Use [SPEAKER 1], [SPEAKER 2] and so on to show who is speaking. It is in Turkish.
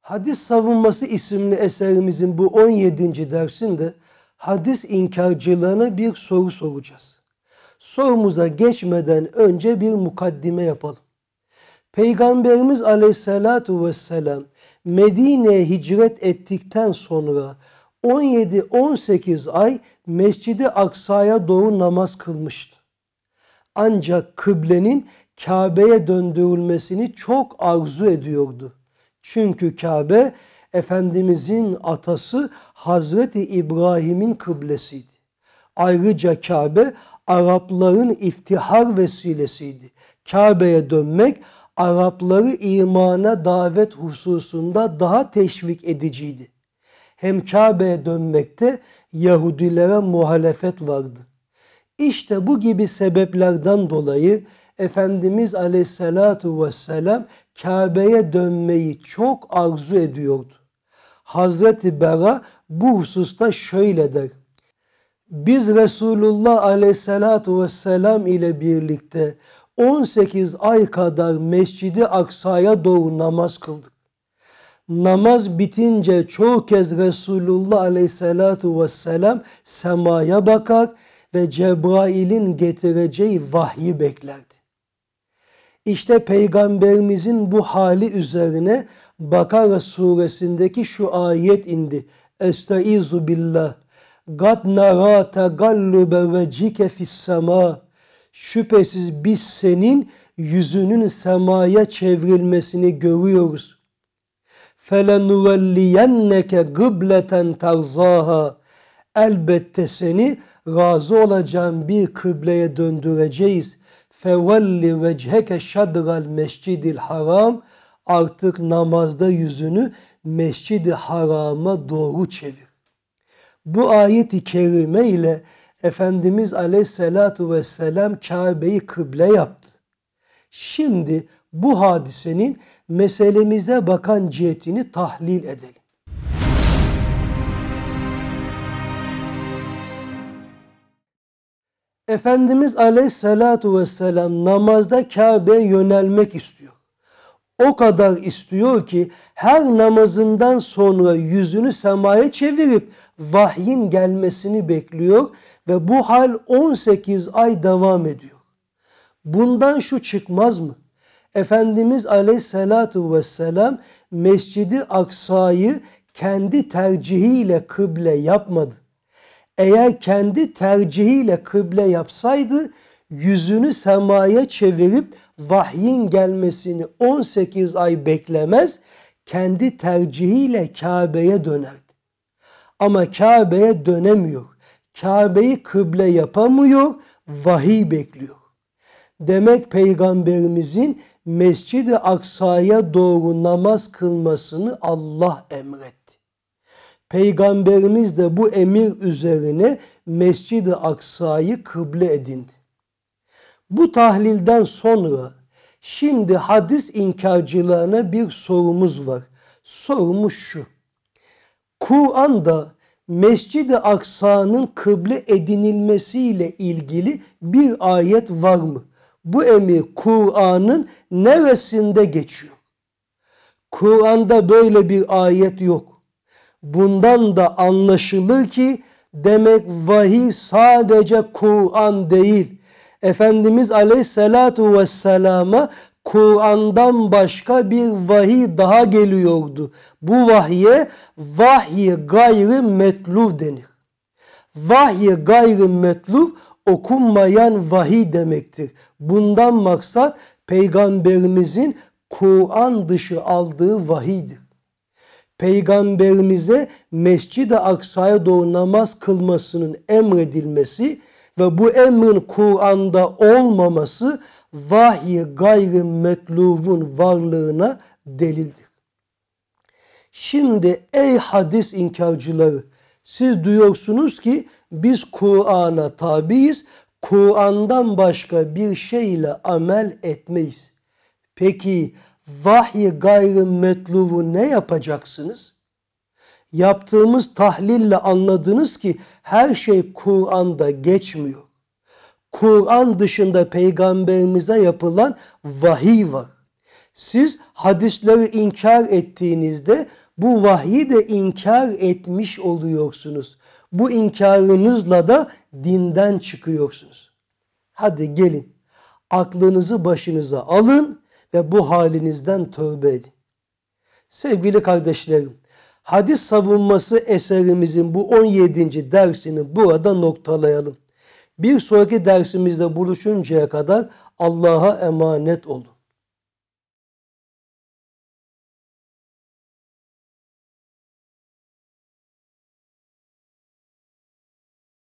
[SPEAKER 1] Hadis Savunması isimli eserimizin bu 17. dersinde hadis inkarcılarına bir soru soracağız. Sorumuza geçmeden önce bir mukaddime yapalım. Peygamberimiz aleyhissalatu vesselam Medine'ye hicret ettikten sonra 17-18 ay Mesjid-i Aksa'ya doğru namaz kılmıştı. Ancak kıblenin Kabe'ye döndürülmesini çok arzu ediyordu. Çünkü Kabe Efendimizin atası Hazreti İbrahim'in kıblesiydi. Ayrıca Kabe Arapların iftihar vesilesiydi. Kabe'ye dönmek Arapları imana davet hususunda daha teşvik ediciydi. Hem Kabe'ye dönmekte Yahudilere muhalefet vardı. İşte bu gibi sebeplerden dolayı Efendimiz aleyhissalatu vesselam Kabe'ye dönmeyi çok arzu ediyordu. Hazreti Bera bu hususta şöyle der. Biz Resulullah aleyhissalatu vesselam ile birlikte 18 ay kadar Mescidi Aksa'ya doğru namaz kıldık. Namaz bitince çoğu kez Resulullah aleyhissalatu vesselam semaya bakar ve Cebrail'in getireceği vahyi beklerdi. İşte peygamberimizin bu hali üzerine Bakara suresindeki şu ayet indi. Estaizu billah. Gad nara tegallube vecike fissema. Şüphesiz biz senin yüzünün semaya çevrilmesini görüyoruz. Felenuvelliyenneke gıbleten tarzaha. Elbette seni razı olacağın bir kıbleye döndüreceğiz fevelli vecheke şadgal mescidil haram artık namazda yüzünü mescidi harama doğru çevir. Bu ayet-i kerime ile Efendimiz aleyhissalatu vesselam Kabe'yi kıble yaptı. Şimdi bu hadisenin meselemize bakan cihetini tahlil edelim. Efendimiz aleyhissalatu vesselam namazda Kabe'ye yönelmek istiyor. O kadar istiyor ki her namazından sonra yüzünü semaya çevirip vahyin gelmesini bekliyor ve bu hal 18 ay devam ediyor. Bundan şu çıkmaz mı? Efendimiz aleyhissalatu vesselam Mescidi Aksa'yı kendi tercihiyle kıble yapmadı eğer kendi tercihiyle kıble yapsaydı yüzünü semaya çevirip vahyin gelmesini 18 ay beklemez, kendi tercihiyle Kabe'ye dönerdi. Ama Kabe'ye dönemiyor. Kabe'yi kıble yapamıyor, vahiy bekliyor. Demek Peygamberimizin Mescid-i Aksa'ya doğru namaz kılmasını Allah emretti. Peygamberimiz de bu emir üzerine Mescid-i Aksa'yı kıble edindi. Bu tahlilden sonra şimdi hadis inkarcılarına bir sorumuz var. Sorumuz şu. Kur'an'da Mescid-i Aksa'nın kıble edinilmesiyle ilgili bir ayet var mı? Bu emir Kur'an'ın neresinde geçiyor? Kur'an'da böyle bir ayet yok. Bundan da anlaşılır ki demek vahiy sadece Kur'an değil. Efendimiz Aleyhisselatu Vesselam'a Kur'an'dan başka bir vahiy daha geliyordu. Bu vahye vahiy gayrı metlu denir. Vahiy gayrı metlu okunmayan vahiy demektir. Bundan maksat peygamberimizin Kur'an dışı aldığı vahiydir peygamberimize Mescid-i Aksa'ya doğru namaz kılmasının emredilmesi ve bu emrin Kur'an'da olmaması vahiy gayrı metlubun varlığına delildir. Şimdi ey hadis inkarcıları siz duyuyorsunuz ki biz Kur'an'a tabiiz. Kur'an'dan başka bir şeyle amel etmeyiz. Peki vahyi gayrı ne yapacaksınız? Yaptığımız tahlille anladınız ki her şey Kur'an'da geçmiyor. Kur'an dışında peygamberimize yapılan vahiy var. Siz hadisleri inkar ettiğinizde bu vahyi de inkar etmiş oluyorsunuz. Bu inkarınızla da dinden çıkıyorsunuz. Hadi gelin aklınızı başınıza alın ve bu halinizden tövbe edin. Sevgili kardeşlerim, hadis savunması eserimizin bu 17. dersini burada noktalayalım. Bir sonraki dersimizde buluşuncaya kadar Allah'a emanet olun.